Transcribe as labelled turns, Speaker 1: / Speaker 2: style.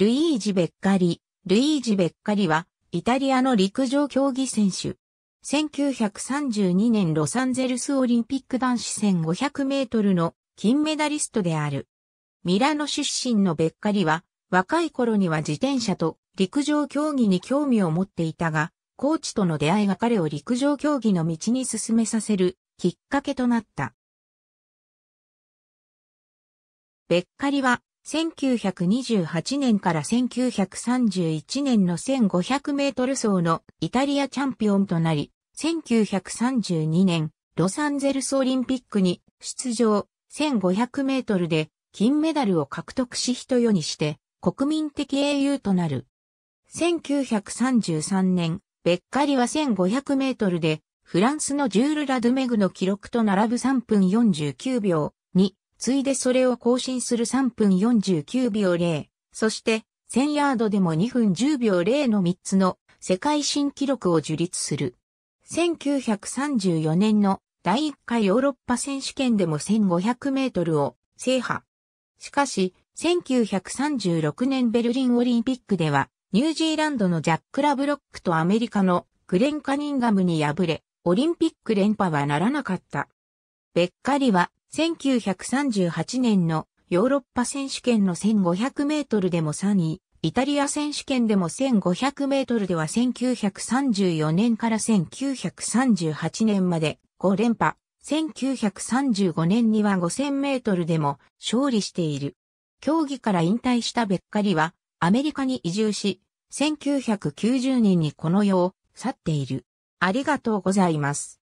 Speaker 1: ルイージ・ベッカリ。ルイージ・ベッカリは、イタリアの陸上競技
Speaker 2: 選手。1932年ロサンゼルスオリンピック男子1500メートルの金メダリストである。ミラノ出身のベッカリは、若い頃には自転車と陸上競技に興味を持っていたが、コーチとの出会いが彼を陸上競技の道に進めさせるきっかけとなった。ベッカリは1928年から1931年の1500メートル走のイタリアチャンピオンとなり、1932年ロサンゼルスオリンピックに出場1500メートルで金メダルを獲得し人世にして国民的英雄となる。1933年、ベッカリは1500メートルでフランスのジュール・ラドゥメグの記録と並ぶ3分49秒ついでそれを更新する3分49秒0、そして1000ヤードでも2分10秒0の3つの世界新記録を樹立する。1934年の第1回ヨーロッパ選手権でも1500メートルを制覇。しかし、1936年ベルリンオリンピックでは、ニュージーランドのジャック・ラブロックとアメリカのグレン・カニンガムに敗れ、オリンピック連覇はならなかった。べっかりは1938年のヨーロッパ選手権の1500メートルでも3位、イタリア選手権でも1500メートルでは1934年から1938年まで5連覇、1935年には5000メートルでも勝利している。競技から引退したベッカリはアメリカに移住し、1990年にこの世を去ってい
Speaker 1: る。ありがとうございます。